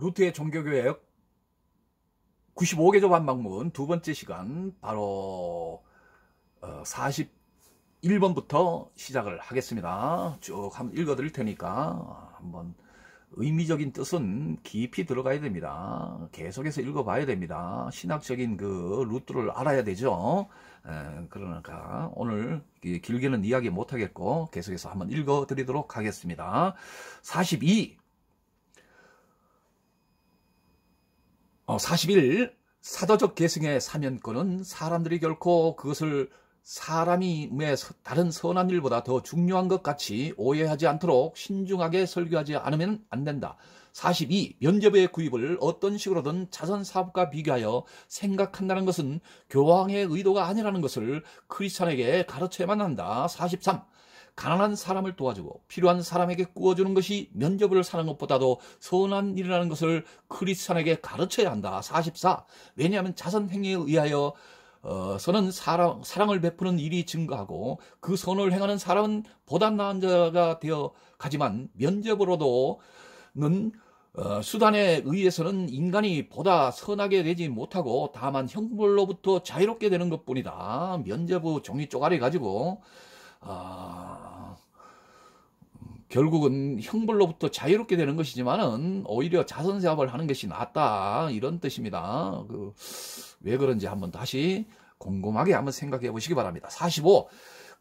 루트의 종교교역 95개 조반 방문 두 번째 시간 바로 41번부터 어, 시작을 하겠습니다. 쭉 한번 읽어드릴 테니까 한번 의미적인 뜻은 깊이 들어가야 됩니다. 계속해서 읽어봐야 됩니다. 신학적인 그 루트를 알아야 되죠. 그러니까 오늘 길게는 이야기 못하겠고 계속해서 한번 읽어드리도록 하겠습니다. 42 41. 어, 사도적 계승의 사면권은 사람들이 결코 그것을 사람이 다른 선한 일보다 더 중요한 것 같이 오해하지 않도록 신중하게 설교하지 않으면 안 된다. 42. 면접의 구입을 어떤 식으로든 자선 사업과 비교하여 생각한다는 것은 교황의 의도가 아니라는 것을 크리스찬에게 가르쳐야만 한다. 43. 가난한 사람을 도와주고 필요한 사람에게 꾸어주는 것이 면접을 사는 것보다도 선한 일이라는 것을 크리스천에게 가르쳐야 한다. 44. 왜냐하면 자선 행위에 의하여 어, 선은 사랑, 사랑을 베푸는 일이 증가하고 그 선을 행하는 사람은 보다 나은 자가 되어 가지만 면접으로도는 어, 수단에 의해서는 인간이 보다 선하게 되지 못하고 다만 형벌로부터 자유롭게 되는 것뿐이다. 면접 후 종이 쪼가리 가지고 어, 결국은 형벌로부터 자유롭게 되는 것이지만은 오히려 자선사업을 하는 것이 낫다 이런 뜻입니다. 그 왜 그런지 한번 다시 곰곰하게 한번 생각해 보시기 바랍니다. 45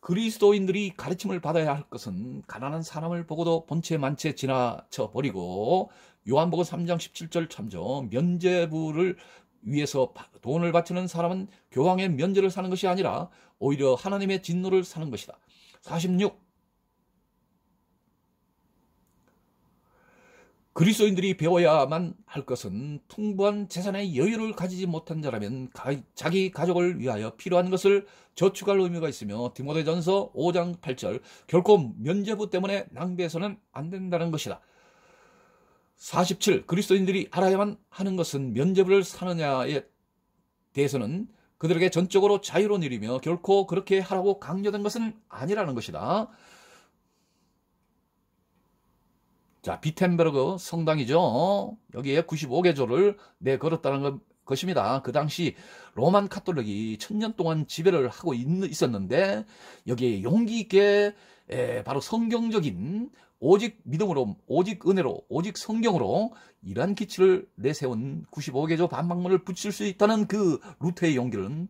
그리스도인들이 가르침을 받아야 할 것은 가난한 사람을 보고도 본체 만체 지나쳐 버리고 요한복음 3장 17절 참조 면제부를 위해서 돈을 바치는 사람은 교황의 면제를 사는 것이 아니라 오히려 하나님의 진노를 사는 것이다. 46 그리스도인들이 배워야만 할 것은 풍부한 재산의 여유를 가지지 못한 자라면 가, 자기 가족을 위하여 필요한 것을 저축할 의미가 있으며 디모데전서 5장 8절 결코 면제부 때문에 낭비해서는 안 된다는 것이다. 47 그리스도인들이 알아야만 하는 것은 면제부를 사느냐에 대해서는 그들에게 전적으로 자유로운 일이며 결코 그렇게 하라고 강요된 것은 아니라는 것이다. 자, 비텐베르그 성당이죠. 여기에 95개조를 내걸었다는 것, 입니다그 당시 로만 카톨릭이 천년 동안 지배를 하고 있, 었는데 여기에 용기 있게 에, 바로 성경적인 오직 믿음으로, 오직 은혜로, 오직 성경으로 이러한 기치를 내세운 95개조 반박문을 붙일 수 있다는 그 루테의 용기는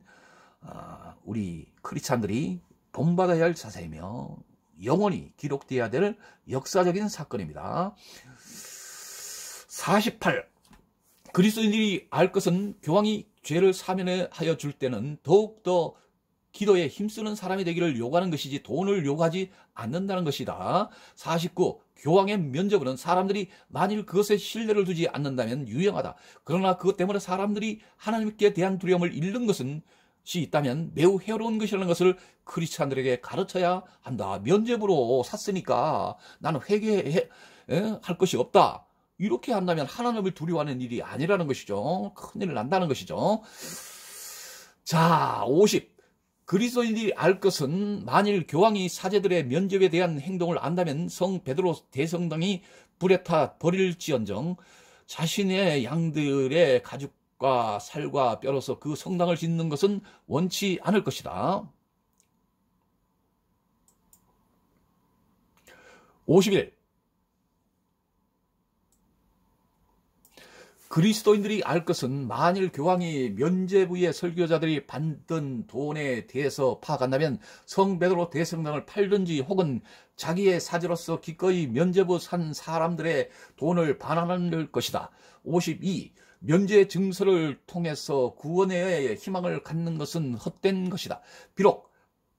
아, 우리 크리스찬들이 본받아야 할 자세이며 영원히 기록되어야될 역사적인 사건입니다. 48. 그리스인들이 알 것은 교황이 죄를 사면 하여 줄 때는 더욱더 기도에 힘쓰는 사람이 되기를 요구하는 것이지 돈을 요구하지 않는다는 것이다. 49. 교황의 면접은 사람들이 만일 그것에 신뢰를 두지 않는다면 유용하다. 그러나 그것 때문에 사람들이 하나님께 대한 두려움을 잃는 것은 것이 있다면 매우 해로운 것이라는 것을 크리스찬들에게 가르쳐야 한다. 면접으로 샀으니까 나는 회개할 것이 없다. 이렇게 한다면 하나님을 두려워하는 일이 아니라는 것이죠. 큰일 난다는 것이죠. 자, 50. 그리스도인들이 알 것은 만일 교황이 사제들의 면접에 대한 행동을 안다면 성 베드로 대성당이 불에 타 버릴지언정 자신의 양들의 가죽 뼈과 살과 뼈로서 그 성당을 짓는 것은 원치 않을 것이다. 50일 그리스도인들이 알 것은 만일 교황이 면죄부의 설교자들이 받던 돈에 대해서 파악한다면 성베드로 대성당을 팔든지 혹은 자기의 사지로서 기꺼이 면죄부 산 사람들의 돈을 반환할 것이다. 52. 면죄 증서를 통해서 구원의 희망을 갖는 것은 헛된 것이다. 비록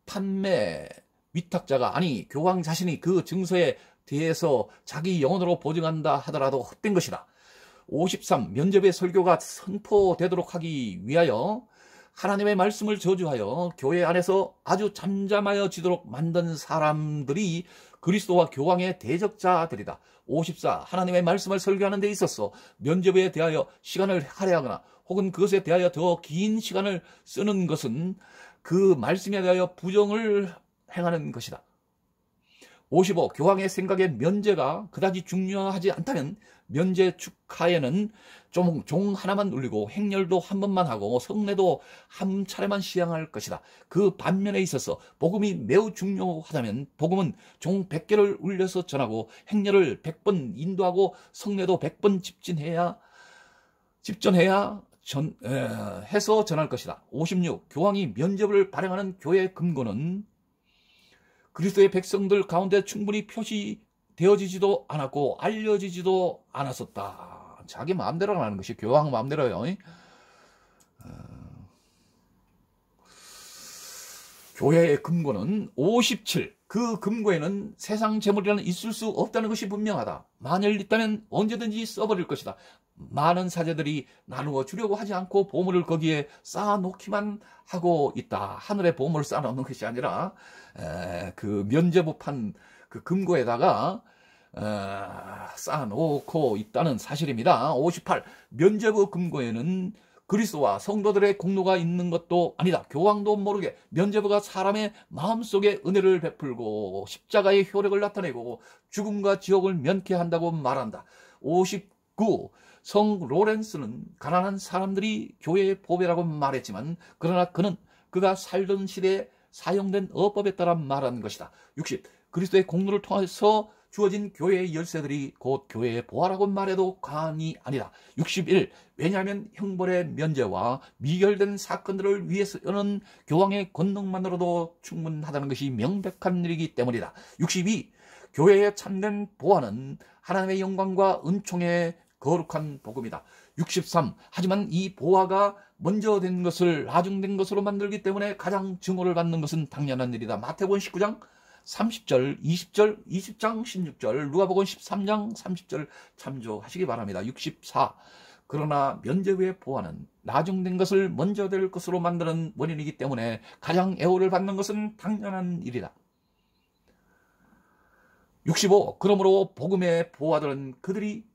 판매 위탁자가 아니 교황 자신이 그 증서에 대해서 자기 영혼으로 보증한다 하더라도 헛된 것이다. 53 면접의 설교가 선포되도록 하기 위하여 하나님의 말씀을 저주하여 교회 안에서 아주 잠잠하여 지도록 만든 사람들이 그리스도와 교황의 대적자들이다. 54 하나님의 말씀을 설교하는 데 있어서 면접에 대하여 시간을 할애하거나 혹은 그것에 대하여 더 긴 시간을 쓰는 것은 그 말씀에 대하여 부정을 행하는 것이다. 55. 교황의 생각에 면제가 그다지 중요하지 않다면 면제 축하에는 종, 종 하나만 눌리고 행렬도 한 번만 하고 뭐 성례도 한 차례만 시행할 것이다. 그 반면에 있어서 복음이 매우 중요하다면 복음은 종 100개를 울려서 전하고 행렬을 100번 인도하고 성례도 100번 집진해야 집전해야 전, 에, 해서 전할 것이다. 56. 교황이 면접을 발행하는 교회 의 근거는 그리스도의 백성들 가운데 충분히 표시되어지지도 않았고 알려지지도 않았었다. 자기 마음대로 하는 것이 교황 마음대로요. 어. 교회의 근거는 57, 그 금고에는 세상 재물이라는 있을 수 없다는 것이 분명하다. 만일 있다면 언제든지 써버릴 것이다. 많은 사제들이 나누어 주려고 하지 않고 보물을 거기에 쌓아놓기만 하고 있다. 하늘에 보물을 쌓아놓는 것이 아니라 에, 그면제부판그 금고에다가 에, 쌓아놓고 있다는 사실입니다. 58. 면제부 금고에는 그리스와 성도들의 공로가 있는 것도 아니다. 교황도 모르게 면제부가 사람의 마음속에 은혜를 베풀고 십자가의 효력을 나타내고 죽음과 지옥을 면케한다고 말한다. 59. 성 로렌스는 가난한 사람들이 교회의 보배라고 말했지만 그러나 그는 그가 살던 시대에 사용된 어법에 따라 말한 것이다. 60. 그리스도의 공로를 통해서 주어진 교회의 열쇠들이 곧 교회의 보화라고 말해도 과언이 아니다. 61. 왜냐하면 형벌의 면제와 미결된 사건들을 위해서는 교황의 권능만으로도 충분하다는 것이 명백한 일이기 때문이다. 62. 교회의 참된 보화는 하나님의 영광과 은총의 거룩한 복음이다. 63. 하지만 이 보화가 먼저 된 것을 나중된 것으로 만들기 때문에 가장 증오를 받는 것은 당연한 일이다. 마태복음 19장 30절, 20절, 20장 16절, 누가복음 13장 30절 참조하시기 바랍니다. 64. 그러나 면죄부의 보완은 나중된 것을 먼저 될 것으로 만드는 원인이기 때문에 가장 애호를 받는 것은 당연한 일이다. 65. 그러므로 복음의 보화들은 그들이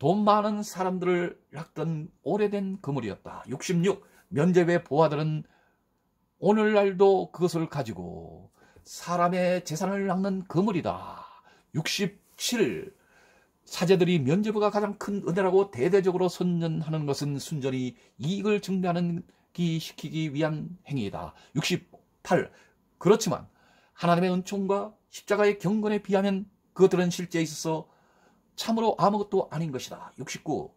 돈 많은 사람들을 낚던 오래된 그물이었다. 66. 면제의 보화들은 오늘날도 그것을 가지고 사람의 재산을 낚는 그물이다. 67. 사제들이 면제부가 가장 큰 은혜라고 대대적으로 선전하는 것은 순전히 이익을 증대하는 기 시키기 위한 행위이다. 68. 그렇지만 하나님의 은총과 십자가의 경건에 비하면 그것들은 실제 있어서 참으로 아무것도 아닌 것이다. 69.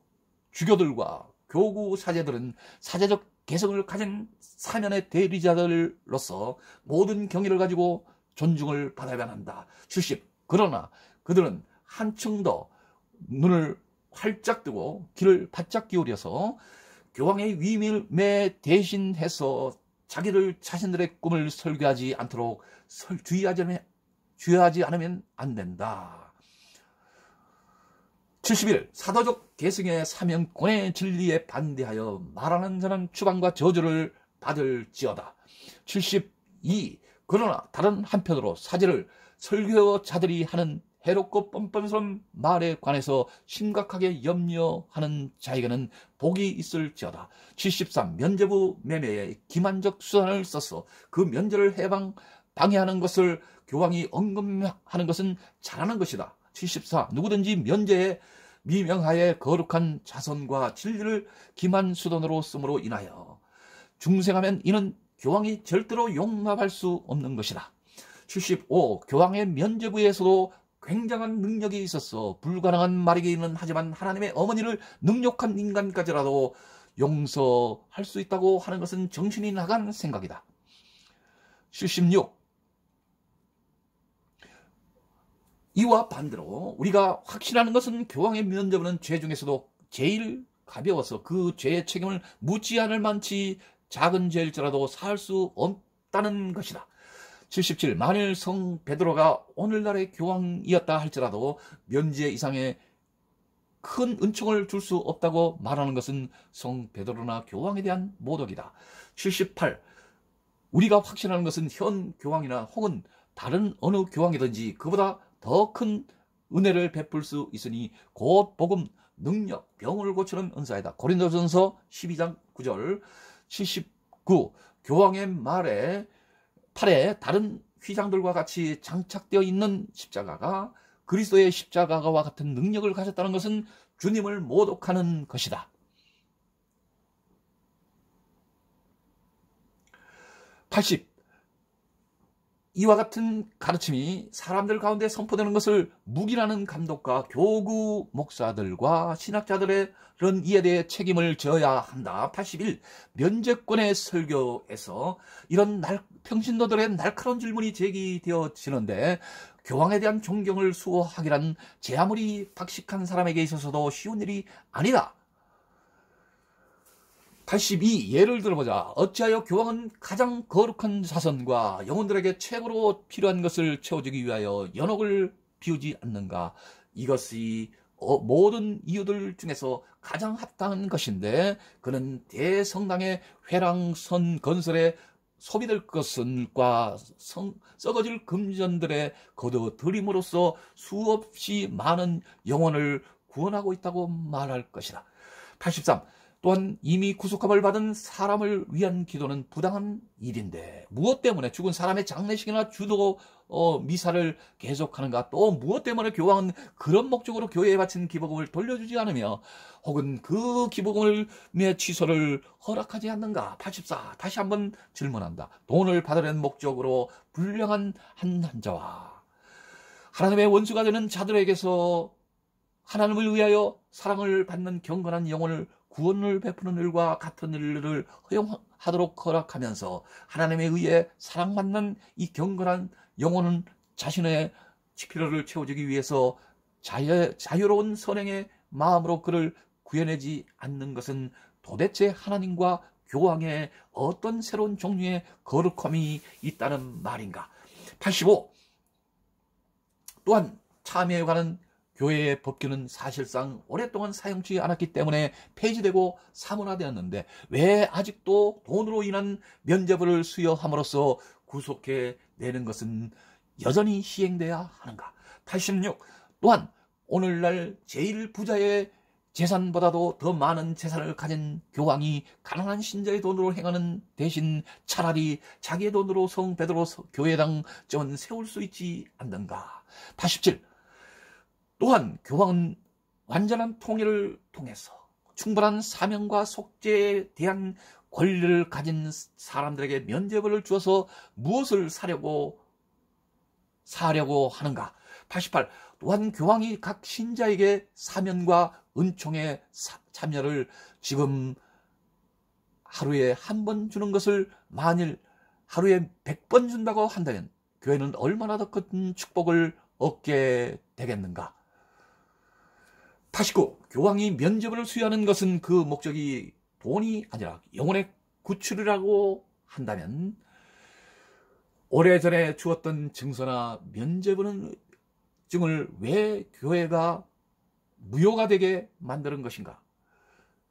주교들과 교구 사제들은 사제적 개성을 가진 사면의 대리자들로서 모든 경의를 가지고 존중을 받아야 한다. 70. 그러나 그들은 한층 더 눈을 활짝 뜨고 귀를 바짝 기울여서 교황의 위임에 대신해서 자기를 자신들의 꿈을 설교하지 않도록 주의하지 않으면 안 된다. 71. 사도적 계승의 사명권의 진리에 반대하여 말하는 자는 추방과 저주를 받을지어다. 72. 그러나 다른 한편으로 사제를 설교자들이 하는 해롭고 뻔뻔스러운 말에 관해서 심각하게 염려하는 자에게는 복이 있을지어다. 73. 면제부 매매에 기만적 수단을 써서 그 면제를 해방, 방해하는 것을 교황이 언급하는 것은 잘하는 것이다. 74. 누구든지 면제에 미명하에 거룩한 자선과 진리를 기만 수단으로 쓰므로 인하여 중생하면 이는 교황이 절대로 용납할 수 없는 것이라. 75. 교황의 면죄부에서도 굉장한 능력이 있었어 불가능한 말이기는 하지만 하나님의 어머니를 능력한 인간까지라도 용서할 수 있다고 하는 것은 정신이 나간 생각이다. 76. 이와 반대로 우리가 확실하는 것은 교황의 면접은 죄 중에서도 제일 가벼워서 그 죄의 책임을 묻지 않을 만치 작은 죄일지라도 살 수 없다는 것이다. 77. 만일 성 베드로가 오늘날의 교황이었다 할지라도 면제 이상의 큰 은총을 줄 수 없다고 말하는 것은 성 베드로나 교황에 대한 모독이다. 78. 우리가 확신하는 것은 현 교황이나 혹은 다른 어느 교황이든지 그보다 더큰 은혜를 베풀 수 있으니 곧 복음 능력 병을 고치는 은사이다. 고린도전서 12장 9절 79 교황의 말에 팔에 다른 휘장들과 같이 장착되어 있는 십자가가 그리스도의 십자가와 같은 능력을 가졌다는 것은 주님을 모독하는 것이다. 팔십 이와 같은 가르침이 사람들 가운데 선포되는 것을 무기라는 감독과 교구 목사들과 신학자들은 이에 대해 책임을 져야 한다. 81. 면제권의 설교에서 이런 날, 평신도들의 날카로운 질문이 제기되어지는데 교황에 대한 존경을 수호하기란 제 아무리 박식한 사람에게 있어서도 쉬운 일이 아니다. 82 예를 들어보자. 어찌하여 교황은 가장 거룩한 사선과 영혼들에게 최고로 필요한 것을 채워주기 위하여 연옥을 비우지 않는가? 이것이 어, 모든 이유들 중에서 가장 합당한 것인데 그는 대성당의 회랑선 건설에 소비될 것은과 성, 썩어질 금전들의 거둬들임으로써 수없이 많은 영혼을 구원하고 있다고 말할 것이다. 83. 또한 이미 구속함을 받은 사람을 위한 기도는 부당한 일인데 무엇 때문에 죽은 사람의 장례식이나 주도 어, 미사를 계속하는가 또 무엇 때문에 교황은 그런 목적으로 교회에 바친 기복음을 돌려주지 않으며 혹은 그 기복음의 취소를 허락하지 않는가 84 다시 한번 질문한다 돈을 받으려는 목적으로 불량한 한 남자와 하나님의 원수가 되는 자들에게서 하나님을 위하여 사랑을 받는 경건한 영혼을 구원을 베푸는 일과 같은 일을 허용하도록 허락하면서 하나님에 의해 사랑받는 이 경건한 영혼은 자신의 지 필요를 채워주기 위해서 자유, 자유로운 선행의 마음으로 그를 구해내지 않는 것은 도대체 하나님과 교황의 어떤 새로운 종류의 거룩함이 있다는 말인가? 85. 또한 참여에 관한 교회의 법규는 사실상 오랫동안 사용치 않았기 때문에 폐지되고 사문화되었는데 왜 아직도 돈으로 인한 면제부를 수여함으로써 구속해 내는 것은 여전히 시행돼야 하는가? 86. 또한 오늘날 제1부자의 재산보다도 더 많은 재산을 가진 교황이 가난한 신자의 돈으로 행하는 대신 차라리 자기의 돈으로 성베드로 교회당 전 세울 수 있지 않는가. 87. 또한 교황은 완전한 통일을 통해서 충분한 사명과 속죄에 대한 권리를 가진 사람들에게 면죄부을 주어서 무엇을 사려고 사려고 하는가? 88. 또한 교황이 각 신자에게 사면과 은총의 참여를 지금 하루에 한 번 주는 것을 만일 하루에 100번 준다고 한다면 교회는 얼마나 더 큰 축복을 얻게 되겠는가? 89. 교황이 면접을 수여하는 것은 그 목적이 돈이 아니라 영혼의 구출이라고 한다면 오래전에 주었던 증서나 면접은 증을 왜 교회가 무효가 되게 만드는 것인가?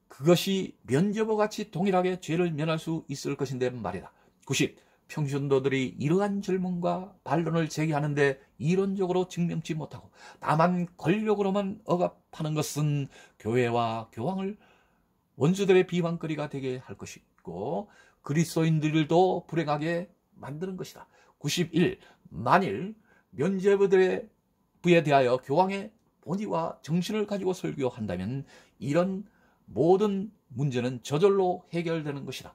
그것이 면접과 같이 동일하게 죄를 면할 수 있을 것인데 말이다. 90. 평신도들이 이러한 질문과 반론을 제기하는데 이론적으로 증명치 못하고 다만 권력으로만 억압하는 것은 교회와 교황을 원수들의 비방거리가 되게 할 것이고 그리스도인들도 불행하게 만드는 것이다. 91. 만일 면죄부들의 부에 대하여 교황의 본의와 정신을 가지고 설교한다면 이런 모든 문제는 저절로 해결되는 것이다.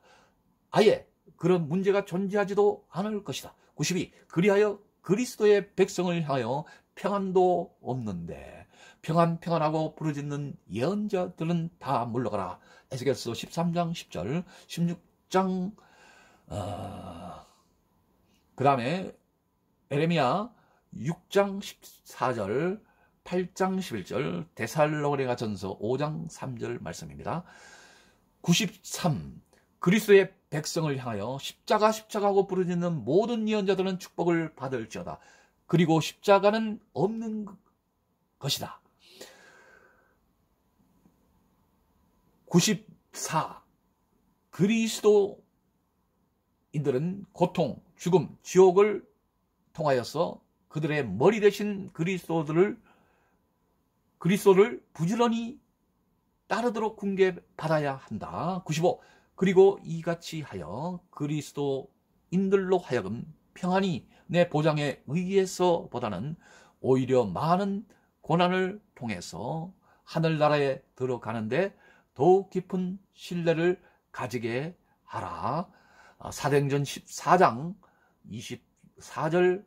아예 그런 문제가 존재하지도 않을 것이다. 92. 그리하여 그리스도의 백성을 향하여 평안도 없는데 평안 평안하고 부르짖는 예언자들은 다 물러가라. 에스겔서 13장 10절, 16장 어... 그 다음에 에레미야 6장 14절, 8장 11절, 데살로니가 그 전서 5장 3절 말씀입니다. 93. 그리스의 도 백성을 향하여 십자가 십자가하고 부르짖는 모든 예언자들은 축복을 받을지어다. 그리고 십자가는 없는 것이다. 94. 그리스도인들은 고통, 죽음, 지옥을 통하여서 그들의 머리 대신 그리스도들을 그리스도를 부지런히 따르도록 군계 받아야 한다. 95. 그리고 이같이 하여 그리스도인들로 하여금 평안히 내 보장에 의해서보다는 오히려 많은 고난을 통해서 하늘나라에 들어가는데 더욱 깊은 신뢰를 가지게 하라. 아, 사도행전 14장 24절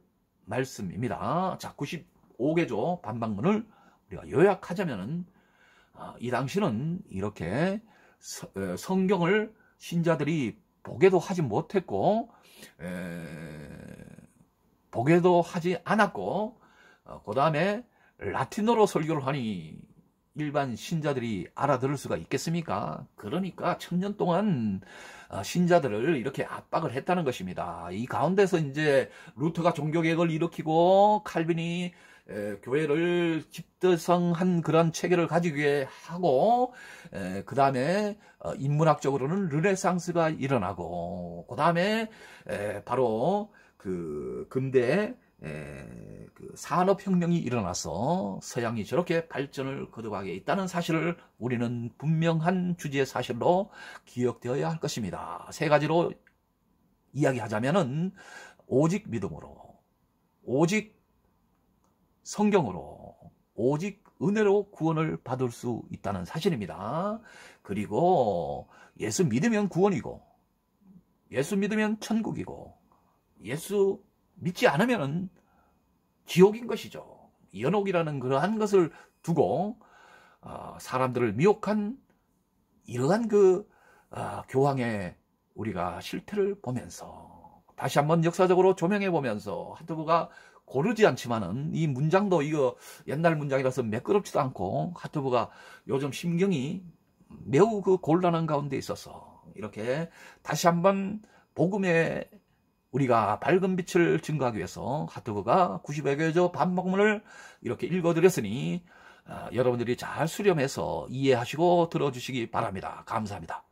말씀입니다. 자, 95개조 반박문을 우리가 요약하자면은 아, 이 당시는 이렇게 어, 성경을 신자들이 보게도 하지 못했고 에... 보게도 하지 않았고 어, 그 다음에 라틴어로 설교를 하니 일반 신자들이 알아들을 수가 있겠습니까? 그러니까 천년 동안 어, 신자들을 이렇게 압박을 했다는 것입니다. 이 가운데서 이제 루터가 종교개혁을 일으키고 칼빈이 에, 교회를 집대성한 그런 체계를 가지기 위해 하고 그 다음에 어, 인문학적으로는 르네상스가 일어나고 그 다음에 바로 그 근대 그 산업혁명이 일어나서 서양이 저렇게 발전을 거듭하게 있다는 사실을 우리는 분명한 주제의 사실로 기억되어야 할 것입니다. 세 가지로 이야기하자면은 오직 믿음으로, 오직 성경으로 오직 은혜로 구원을 받을 수 있다는 사실입니다. 그리고 예수 믿으면 구원이고 예수 믿으면 천국이고 예수 믿지 않으면 지옥인 것이죠. 연옥이라는 그러한 것을 두고 어, 사람들을 미혹한 이러한 그 어, 교황의 우리가 실태를 보면서 다시 한번 역사적으로 조명해 보면서 하드브가 고르지 않지만은 이 문장도 이거 옛날 문장이라서 매끄럽지도 않고 하트부가 요즘 심경이 매우 그 곤란한 가운데 있어서 이렇게 다시 한번 복음의 우리가 밝은 빛을 증가하기 위해서 하트부가 90회교조 반복문을 이렇게 읽어드렸으니 아, 여러분들이 잘 수렴해서 이해하시고 들어주시기 바랍니다. 감사합니다.